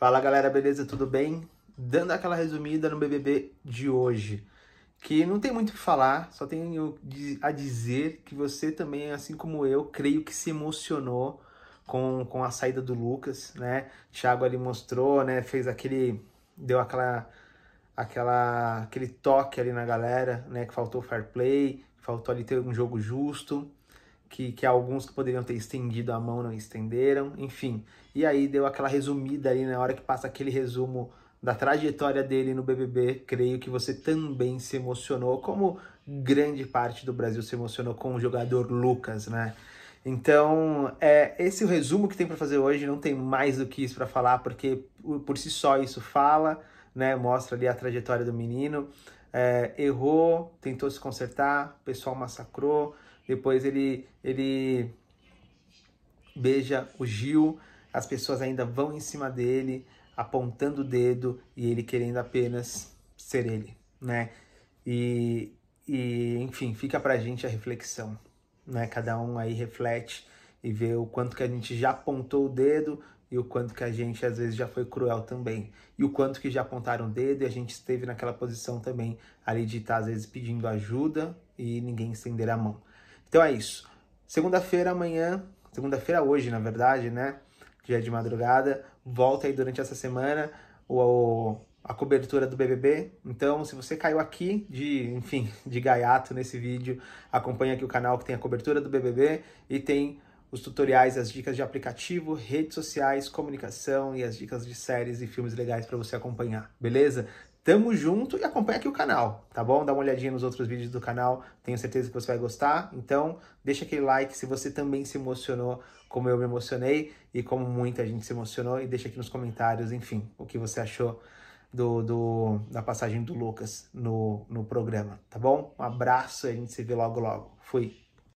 Fala galera, beleza? Tudo bem? Dando aquela resumida no BBB de hoje, que não tem muito o que falar, só tenho a dizer que você também, assim como eu, creio que se emocionou com, com a saída do Lucas, né? Thiago ali mostrou, né? Fez aquele. deu aquela. Aquela, aquele toque ali na galera, né? Que faltou fair play, faltou ali ter um jogo justo que, que alguns que poderiam ter estendido a mão não estenderam, enfim. E aí deu aquela resumida ali na né? hora que passa aquele resumo da trajetória dele no BBB, creio que você também se emocionou, como grande parte do Brasil se emocionou com o jogador Lucas, né? Então, é esse é o resumo que tem para fazer hoje, não tem mais do que isso para falar, porque por si só isso fala, né? Mostra ali a trajetória do menino. É, errou, tentou se consertar, o pessoal massacrou, depois ele, ele beija o Gil, as pessoas ainda vão em cima dele, apontando o dedo e ele querendo apenas ser ele, né? E, e enfim, fica pra gente a reflexão, né? Cada um aí reflete e vê o quanto que a gente já apontou o dedo e o quanto que a gente às vezes já foi cruel também. E o quanto que já apontaram o dedo e a gente esteve naquela posição também, ali de estar tá, às vezes pedindo ajuda e ninguém estender a mão. Então é isso. Segunda-feira amanhã, segunda-feira hoje, na verdade, né? Dia é de madrugada, volta aí durante essa semana o, a cobertura do BBB. Então, se você caiu aqui de, enfim, de gaiato nesse vídeo, acompanha aqui o canal que tem a cobertura do BBB e tem os tutoriais, as dicas de aplicativo, redes sociais, comunicação e as dicas de séries e filmes legais para você acompanhar, beleza? Tamo junto e acompanha aqui o canal, tá bom? Dá uma olhadinha nos outros vídeos do canal, tenho certeza que você vai gostar. Então, deixa aquele like se você também se emocionou como eu me emocionei e como muita gente se emocionou. E deixa aqui nos comentários, enfim, o que você achou do, do da passagem do Lucas no, no programa, tá bom? Um abraço e a gente se vê logo logo. Fui!